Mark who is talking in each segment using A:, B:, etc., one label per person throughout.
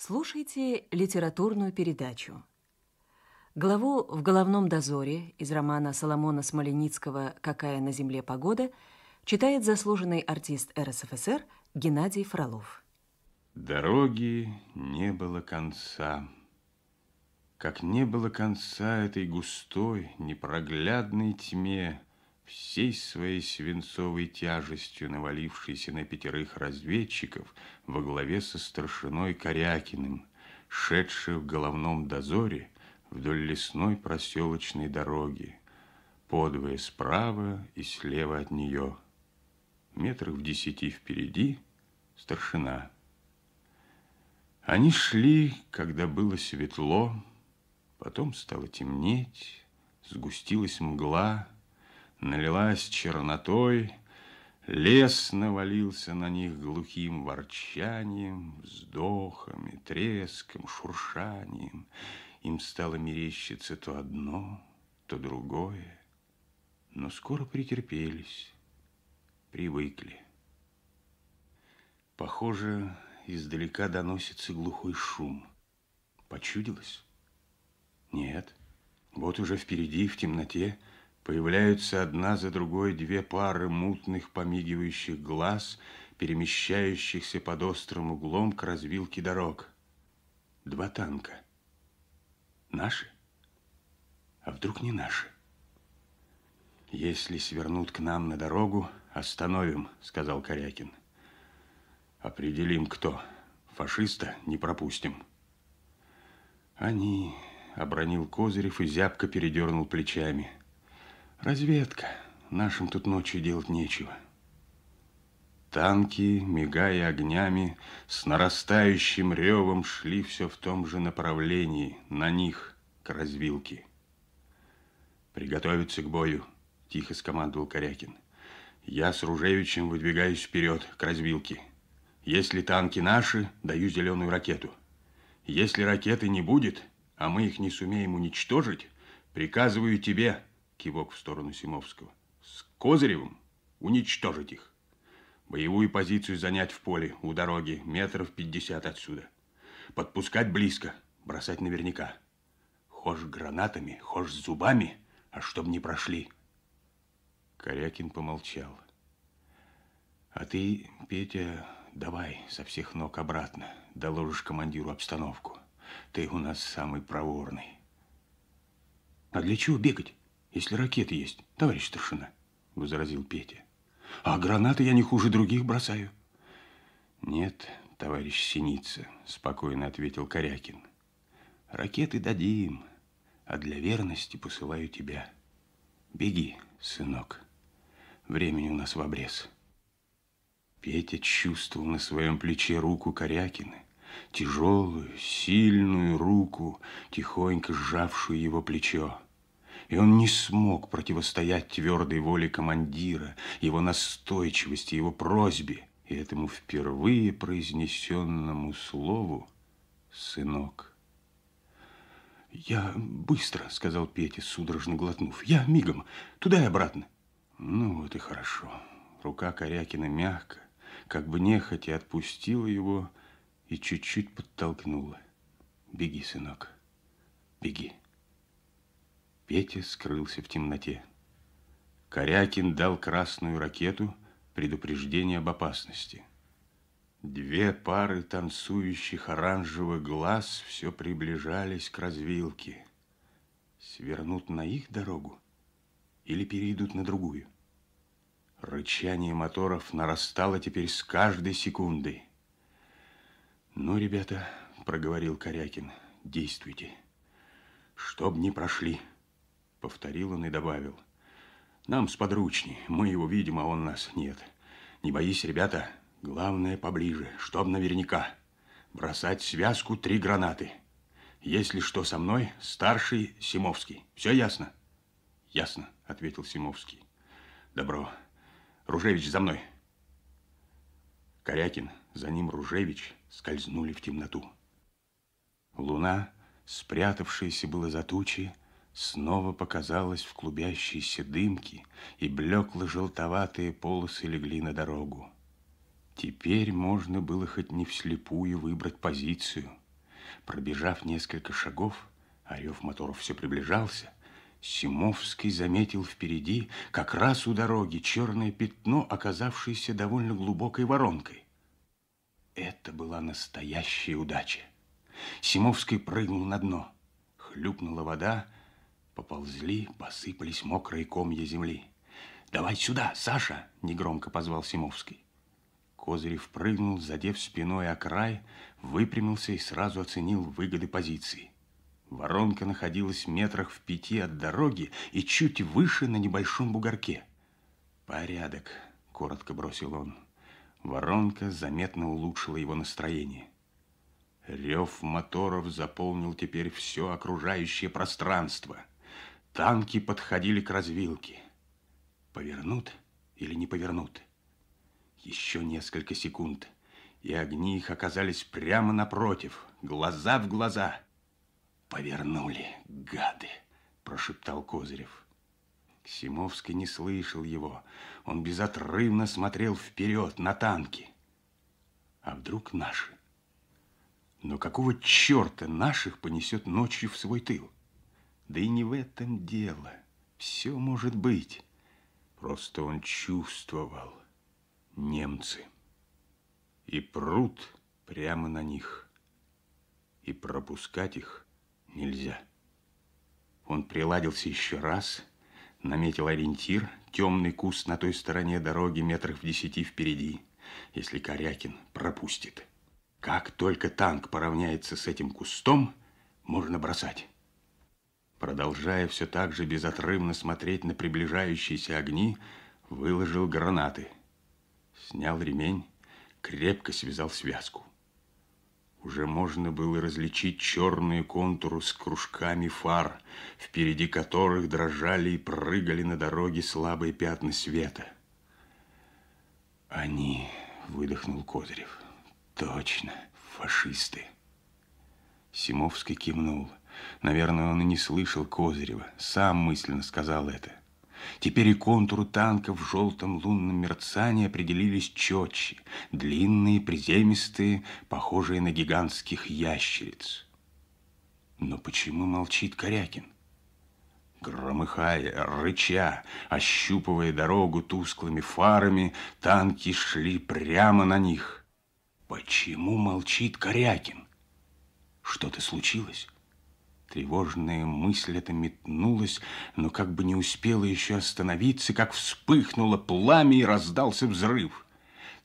A: Слушайте литературную передачу. Главу в «Головном дозоре» из романа Соломона Смоленицкого «Какая на земле погода» читает заслуженный артист РСФСР Геннадий Фролов. Дороги не было конца. Как не было конца этой густой, непроглядной тьме, всей своей свинцовой тяжестью навалившейся на пятерых разведчиков во главе со старшиной Корякиным, шедших в головном дозоре вдоль лесной проселочной дороги, подвое справа и слева от нее. метров в десяти впереди старшина. Они шли, когда было светло, потом стало темнеть, сгустилась мгла, налилась чернотой, лес навалился на них глухим ворчанием, вздохами, треском, шуршанием. Им стало мерещиться то одно, то другое, но скоро претерпелись, привыкли. Похоже, издалека доносится глухой шум. Почудилось? Нет. Вот уже впереди, в темноте, Появляются одна за другой две пары мутных помигивающих глаз, перемещающихся под острым углом к развилке дорог. Два танка. Наши? А вдруг не наши? Если свернут к нам на дорогу, остановим, сказал Корякин. Определим, кто. Фашиста не пропустим. Они, обронил Козырев и зябко передернул плечами – Разведка. Нашим тут ночью делать нечего. Танки, мигая огнями, с нарастающим ревом шли все в том же направлении, на них, к развилке. «Приготовиться к бою», – тихо скомандовал Корякин. «Я с Ружевичем выдвигаюсь вперед, к развилке. Если танки наши, даю зеленую ракету. Если ракеты не будет, а мы их не сумеем уничтожить, приказываю тебе, Кивок в сторону Симовского. С Козыревым уничтожить их. Боевую позицию занять в поле, у дороги, метров пятьдесят отсюда. Подпускать близко, бросать наверняка. Хошь гранатами, хошь зубами, а чтоб не прошли. Корякин помолчал. А ты, Петя, давай со всех ног обратно, доложишь командиру обстановку. Ты у нас самый проворный. А для чего бегать? если ракеты есть, товарищ старшина, возразил Петя. А гранаты я не хуже других бросаю. Нет, товарищ Синица, спокойно ответил Корякин. Ракеты дадим, а для верности посылаю тебя. Беги, сынок. Времени у нас в обрез. Петя чувствовал на своем плече руку Корякина, тяжелую, сильную руку, тихонько сжавшую его плечо и он не смог противостоять твердой воле командира, его настойчивости, его просьбе и этому впервые произнесенному слову «сынок». «Я быстро», — сказал Петя, судорожно глотнув. «Я мигом, туда и обратно». Ну вот и хорошо. Рука Корякина мягко, как бы нехотя отпустила его и чуть-чуть подтолкнула. «Беги, сынок, беги». Петя скрылся в темноте. Корякин дал красную ракету предупреждение об опасности. Две пары танцующих оранжевых глаз все приближались к развилке. Свернут на их дорогу или перейдут на другую? Рычание моторов нарастало теперь с каждой секундой. «Ну, ребята», — проговорил Корякин, — «действуйте, чтоб не прошли». Повторил он и добавил. Нам с сподручней, мы его видим, а он нас нет. Не боись, ребята, главное поближе, чтоб наверняка. Бросать в связку три гранаты. Если что со мной, старший Симовский. Все ясно? Ясно, ответил Симовский. Добро. Ружевич, за мной. Корякин, за ним Ружевич, скользнули в темноту. Луна, спрятавшаяся было за тучи, снова показалась в клубящейся дымке, и блекло-желтоватые полосы легли на дорогу. Теперь можно было хоть не вслепую выбрать позицию. Пробежав несколько шагов, орев а моторов все приближался, Симовский заметил впереди, как раз у дороги, черное пятно, оказавшееся довольно глубокой воронкой. Это была настоящая удача. Симовский прыгнул на дно. Хлюпнула вода, Поползли, посыпались мокрые комья земли. «Давай сюда, Саша!» – негромко позвал Симовский. Козырев прыгнул, задев спиной о край, выпрямился и сразу оценил выгоды позиции. Воронка находилась метрах в пяти от дороги и чуть выше на небольшом бугорке. «Порядок», – коротко бросил он. Воронка заметно улучшила его настроение. Рев моторов заполнил теперь все окружающее пространство – Танки подходили к развилке. Повернут или не повернут? Еще несколько секунд, и огни их оказались прямо напротив, глаза в глаза. «Повернули, гады!» – прошептал Козырев. Симовский не слышал его. Он безотрывно смотрел вперед на танки. А вдруг наши? Но какого черта наших понесет ночью в свой тыл? Да и не в этом дело. Все может быть. Просто он чувствовал немцы. И прут прямо на них. И пропускать их нельзя. Он приладился еще раз, наметил ориентир, темный куст на той стороне дороги метрах в десяти впереди, если Корякин пропустит. Как только танк поравняется с этим кустом, можно бросать продолжая все так же безотрывно смотреть на приближающиеся огни, выложил гранаты. Снял ремень, крепко связал связку. Уже можно было различить черные контуры с кружками фар, впереди которых дрожали и прыгали на дороге слабые пятна света. «Они!» — выдохнул Козырев. «Точно, фашисты!» Симовский кивнул. Наверное, он и не слышал Козырева. Сам мысленно сказал это. Теперь и контуры танка в желтом лунном мерцании определились четче. Длинные, приземистые, похожие на гигантских ящериц. Но почему молчит Корякин? Громыхая, рыча, ощупывая дорогу тусклыми фарами, танки шли прямо на них. Почему молчит Корякин? Что-то случилось? Тревожная мысль эта метнулась, но как бы не успела еще остановиться, как вспыхнуло пламя и раздался взрыв.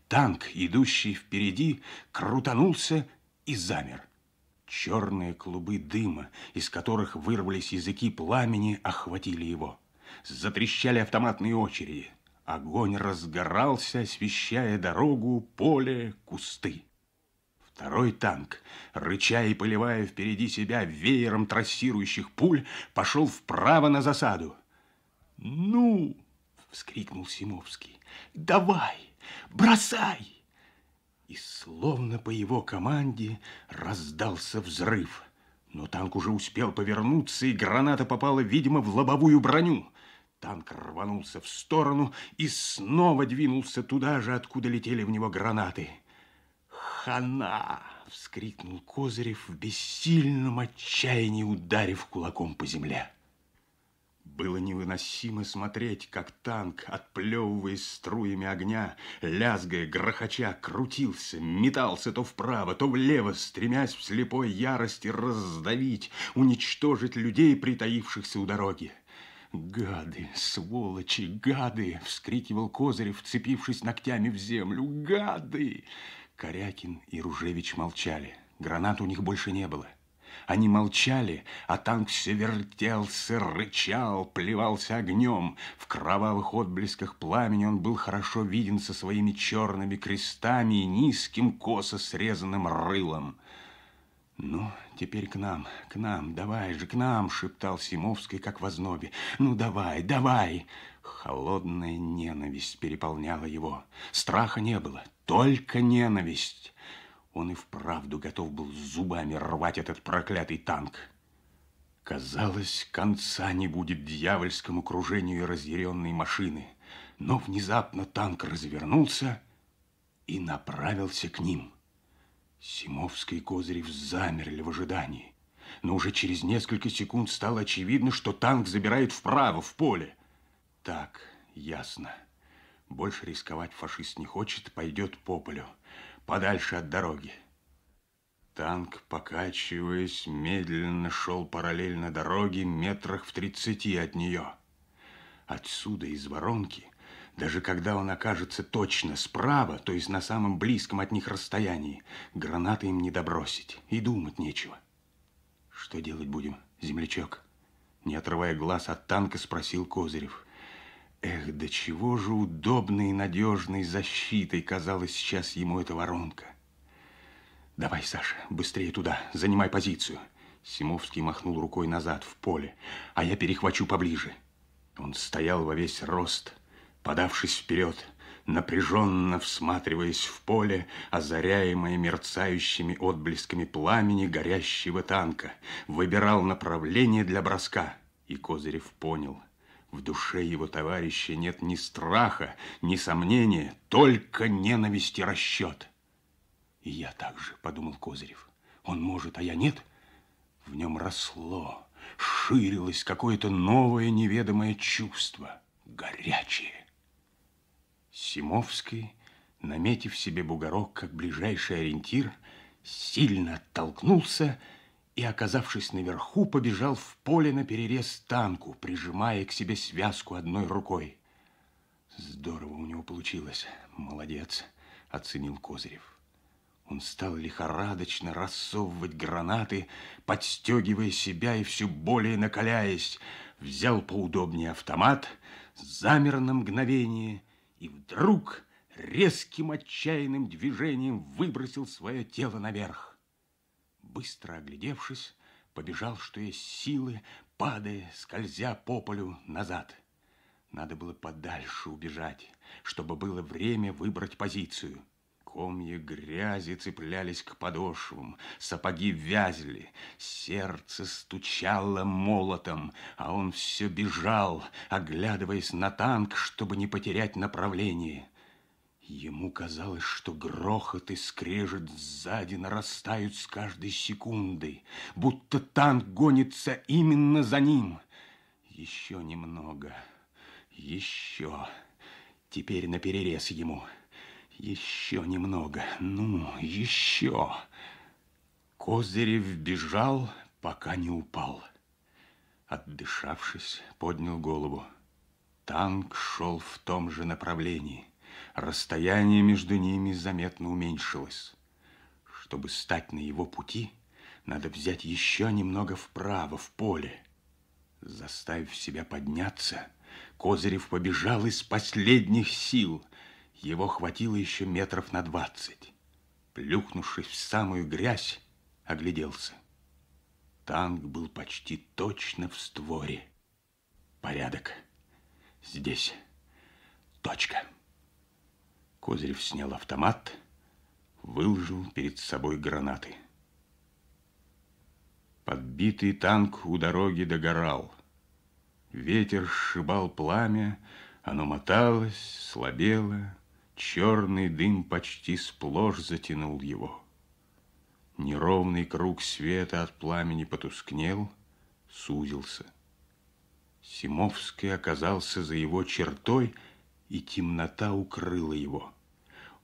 A: Танк, идущий впереди, крутанулся и замер. Черные клубы дыма, из которых вырвались языки пламени, охватили его. Затрещали автоматные очереди. Огонь разгорался, освещая дорогу, поле, кусты. Второй танк, рыча и поливая впереди себя веером трассирующих пуль, пошел вправо на засаду. «Ну!» — вскрикнул Симовский. «Давай! Бросай!» И словно по его команде раздался взрыв. Но танк уже успел повернуться, и граната попала, видимо, в лобовую броню. Танк рванулся в сторону и снова двинулся туда же, откуда летели в него гранаты хана!» — вскрикнул Козырев в бессильном отчаянии, ударив кулаком по земле. Было невыносимо смотреть, как танк, отплевываясь струями огня, лязгая, грохоча, крутился, метался то вправо, то влево, стремясь в слепой ярости раздавить, уничтожить людей, притаившихся у дороги. «Гады, сволочи, гады!» — вскрикивал Козырев, вцепившись ногтями в землю. «Гады!» Корякин и Ружевич молчали. Гранат у них больше не было. Они молчали, а танк все вертелся, рычал, плевался огнем. В кровавых отблесках пламени он был хорошо виден со своими черными крестами и низким косо срезанным рылом. «Ну, теперь к нам, к нам, давай же, к нам!» — шептал Симовский, как в ознобе. «Ну, давай, давай!» Холодная ненависть переполняла его. Страха не было, только ненависть. Он и вправду готов был зубами рвать этот проклятый танк. Казалось, конца не будет дьявольскому кружению разъяренной машины. Но внезапно танк развернулся и направился к ним. Симовский и Козырев замерли в ожидании. Но уже через несколько секунд стало очевидно, что танк забирает вправо, в поле. Так, ясно. Больше рисковать фашист не хочет, пойдет по полю, подальше от дороги. Танк, покачиваясь, медленно шел параллельно дороге метрах в тридцати от нее. Отсюда, из воронки, даже когда он окажется точно справа, то есть на самом близком от них расстоянии, гранаты им не добросить, и думать нечего. Что делать будем, землячок? Не отрывая глаз от танка, спросил Козырев. Эх, до чего же удобной и надежной защитой казалась сейчас ему эта воронка. Давай, Саша, быстрее туда, занимай позицию. Симовский махнул рукой назад, в поле, а я перехвачу поближе. Он стоял во весь рост, подавшись вперед, напряженно всматриваясь в поле, озаряемое мерцающими отблесками пламени горящего танка, выбирал направление для броска. И Козырев понял – в душе его товарища нет ни страха, ни сомнения, только ненависть и расчет. И я также, подумал Козырев. Он может, а я нет. В нем росло, ширилось какое-то новое неведомое чувство, горячее. Симовский, наметив себе бугорок как ближайший ориентир, сильно оттолкнулся и, и, оказавшись наверху, побежал в поле на перерез танку, прижимая к себе связку одной рукой. Здорово у него получилось. Молодец, оценил Козырев. Он стал лихорадочно рассовывать гранаты, подстегивая себя и все более накаляясь. Взял поудобнее автомат, замер на мгновение и вдруг резким отчаянным движением выбросил свое тело наверх быстро оглядевшись, побежал, что есть силы, падая, скользя по полю назад. Надо было подальше убежать, чтобы было время выбрать позицию. Комья грязи цеплялись к подошвам, сапоги вязли, сердце стучало молотом, а он все бежал, оглядываясь на танк, чтобы не потерять направление. Ему казалось, что грохот и скрежет сзади нарастают с каждой секундой, будто танк гонится именно за ним. Еще немного, еще. Теперь наперерез ему. Еще немного, ну, еще. Козырев бежал, пока не упал. Отдышавшись, поднял голову. Танк шел в том же направлении – Расстояние между ними заметно уменьшилось. Чтобы стать на его пути, надо взять еще немного вправо, в поле. Заставив себя подняться, Козырев побежал из последних сил. Его хватило еще метров на двадцать. Плюхнувшись в самую грязь, огляделся. Танк был почти точно в створе. Порядок. Здесь. Точка. Козырев снял автомат, выложил перед собой гранаты. Подбитый танк у дороги догорал. Ветер сшибал пламя, оно моталось, слабело, черный дым почти сплошь затянул его. Неровный круг света от пламени потускнел, сузился. Симовский оказался за его чертой — и темнота укрыла его.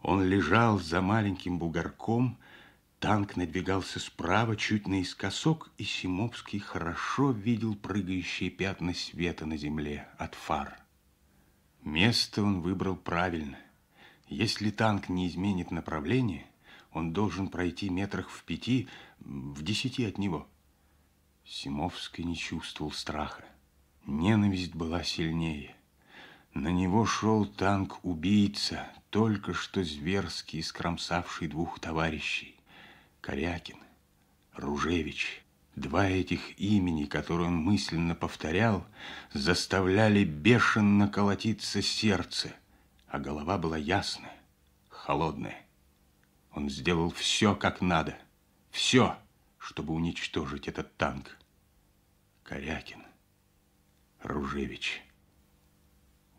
A: Он лежал за маленьким бугорком, танк надвигался справа, чуть наискосок, и Симовский хорошо видел прыгающие пятна света на земле от фар. Место он выбрал правильно. Если танк не изменит направление, он должен пройти метрах в пяти, в десяти от него. Симовский не чувствовал страха.
B: Ненависть
A: была сильнее. На него шел танк-убийца, только что зверски искромсавший двух товарищей. Корякин, Ружевич. Два этих имени, которые он мысленно повторял, заставляли бешено колотиться сердце, а голова была ясная, холодная. Он сделал все, как надо, все, чтобы уничтожить этот танк. Корякин, Ружевич.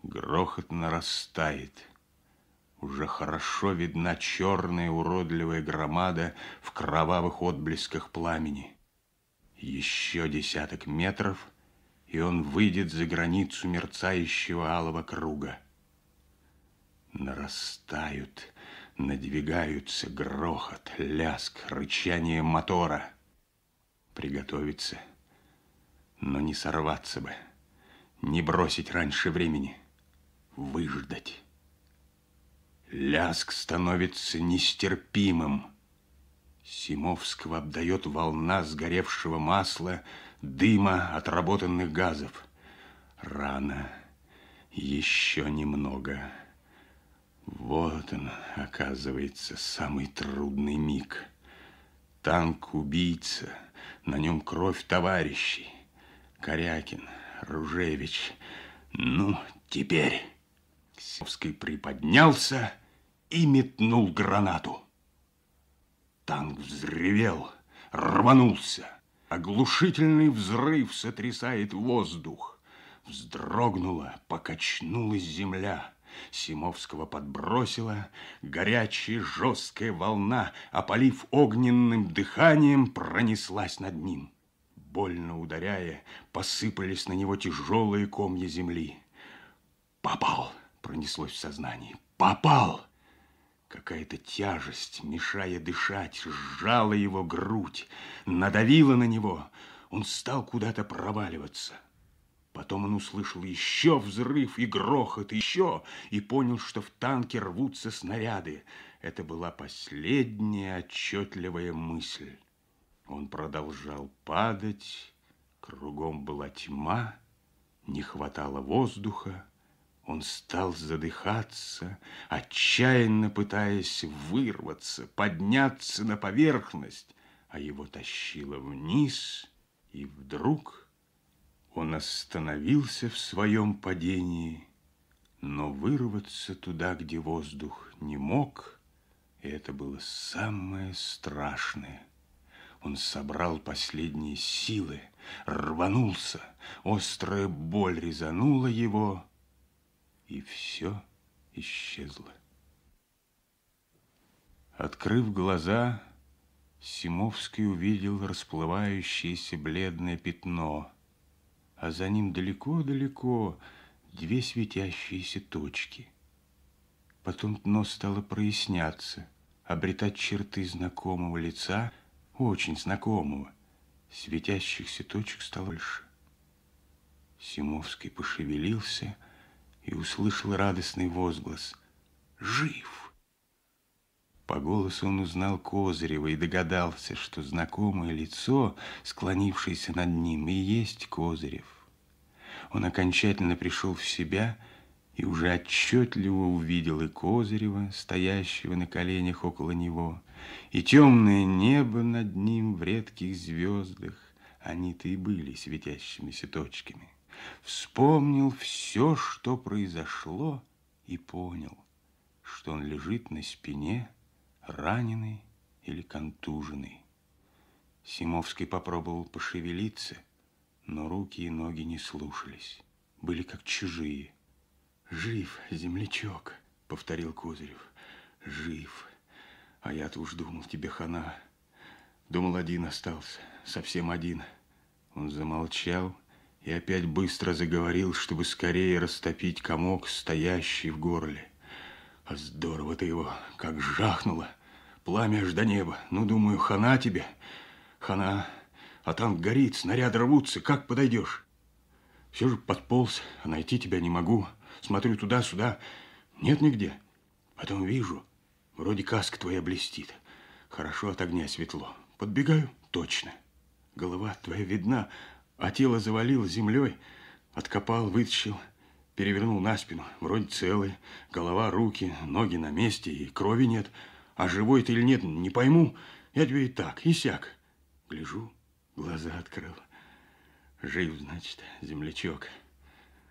A: Грохот нарастает. Уже хорошо видна черная уродливая громада в кровавых отблесках пламени. Еще десяток метров, и он выйдет за границу мерцающего алого круга. Нарастают, надвигаются грохот, ляск, рычание мотора. Приготовиться, но не сорваться бы, не бросить раньше времени выждать. Ляск становится нестерпимым. Симовского обдает волна сгоревшего масла, дыма отработанных газов. Рано, еще немного. Вот он, оказывается, самый трудный миг. Танк-убийца, на нем кровь товарищей. Корякин, Ружевич, ну, теперь... Ксевский приподнялся и метнул гранату. Танк взревел, рванулся. Оглушительный взрыв сотрясает воздух. Вздрогнула, покачнулась земля. Симовского подбросила, горячая жесткая волна, опалив огненным дыханием, пронеслась над ним. Больно ударяя, посыпались на него тяжелые комья земли. Попал! пронеслось в сознании. Попал! Какая-то тяжесть, мешая дышать, сжала его грудь, надавила на него. Он стал куда-то проваливаться. Потом он услышал еще взрыв и грохот, еще, и понял, что в танке рвутся снаряды. Это была последняя отчетливая мысль. Он продолжал падать, кругом была тьма, не хватало воздуха. Он стал задыхаться, отчаянно пытаясь вырваться, подняться на поверхность, а его тащило вниз, и вдруг он остановился в своем падении, но вырваться туда, где воздух не мог, это было самое страшное. Он собрал последние силы, рванулся, острая боль резанула его — и все исчезло. Открыв глаза, Симовский увидел расплывающееся бледное пятно, а за ним далеко-далеко две светящиеся точки. Потом дно стало проясняться, обретать черты знакомого лица, очень знакомого. Светящихся точек стало больше. Симовский пошевелился и услышал радостный возглас «Жив!». По голосу он узнал Козырева и догадался, что знакомое лицо, склонившееся над ним, и есть Козырев. Он окончательно пришел в себя и уже отчетливо увидел и Козырева, стоящего на коленях около него, и темное небо над ним в редких звездах, они-то и были светящимися точками вспомнил все, что произошло, и понял, что он лежит на спине, раненый или контуженный. Симовский попробовал пошевелиться, но руки и ноги не слушались, были как чужие. «Жив, землячок!» — повторил Козырев. «Жив! А я-то уж думал, тебе хана. Думал, один остался, совсем один». Он замолчал, и опять быстро заговорил, чтобы скорее растопить комок, стоящий в горле. А здорово ты его, как жахнуло, пламя аж до неба. Ну, думаю, хана тебе, хана, а танк горит, снаряды рвутся, как подойдешь? Все же подполз, а найти тебя не могу. Смотрю туда-сюда, нет нигде. Потом вижу, вроде каска твоя блестит. Хорошо от огня светло. Подбегаю, точно. Голова твоя видна, а тело завалил землей, откопал, вытащил, перевернул на спину. Вроде целый, голова, руки, ноги на месте и крови нет. А живой ты или нет, не пойму. Я тебе и так, и сяк. Гляжу, глаза открыл. Жив, значит, землячок.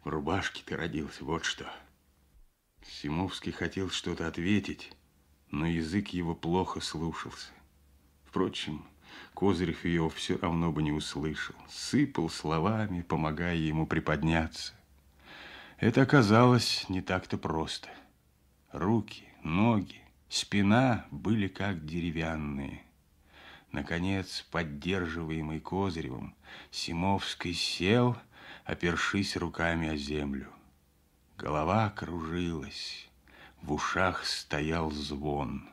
A: В рубашке ты родился, вот что. Симовский хотел что-то ответить, но язык его плохо слушался. Впрочем, Козырев ее все равно бы не услышал. Сыпал словами, помогая ему приподняться. Это оказалось не так-то просто. Руки, ноги, спина были как деревянные. Наконец, поддерживаемый Козыревым, Симовский сел, опершись руками о землю. Голова кружилась, в ушах стоял звон.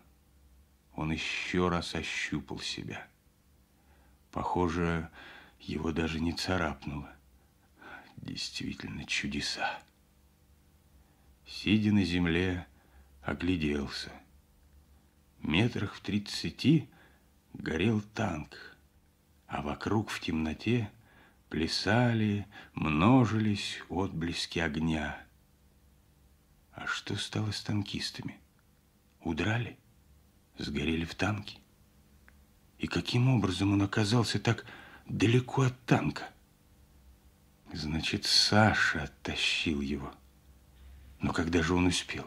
A: Он еще раз ощупал себя – Похоже, его даже не царапнуло. Действительно чудеса. Сидя на земле, огляделся. Метрах в тридцати горел танк, а вокруг в темноте плясали, множились отблески огня. А что стало с танкистами? Удрали? Сгорели в танке? И каким образом он оказался так далеко от танка? Значит, Саша оттащил его. Но когда же он успел?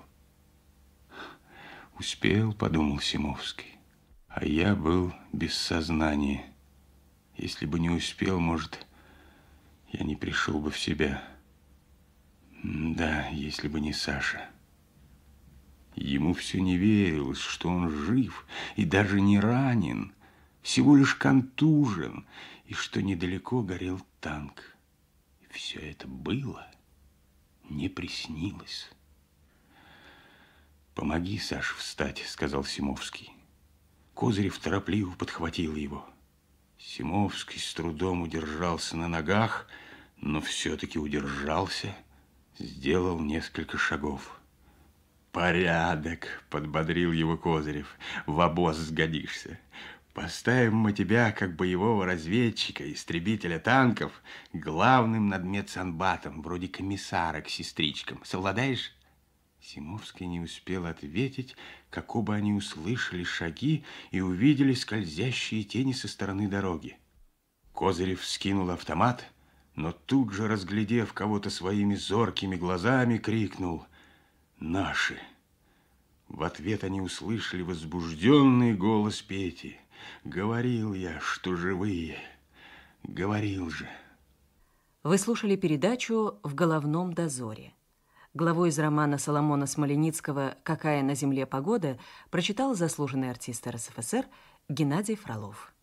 A: Успел, подумал Симовский. А я был без сознания. Если бы не успел, может, я не пришел бы в себя. Да, если бы не Саша. Ему все не верилось, что он жив и даже не ранен всего лишь контужен, и что недалеко горел танк. И все это было, не приснилось. «Помоги, Саш, встать», — сказал Симовский. Козырев торопливо подхватил его. Симовский с трудом удержался на ногах, но все-таки удержался, сделал несколько шагов. «Порядок!» — подбодрил его Козырев. «В обоз сгодишься. Поставим мы тебя, как боевого разведчика, истребителя танков, главным над медсанбатом, вроде комиссара к сестричкам. Совладаешь? Симовский не успел ответить, как оба они услышали шаги и увидели скользящие тени со стороны дороги. Козырев скинул автомат, но тут же, разглядев кого-то своими зоркими глазами, крикнул «Наши!». В ответ они услышали возбужденный голос Пети – Говорил я, что живые. Говорил же. Вы слушали передачу «В головном дозоре». Главу из романа Соломона Смоленицкого «Какая на земле погода» прочитал заслуженный артист РСФСР Геннадий Фролов.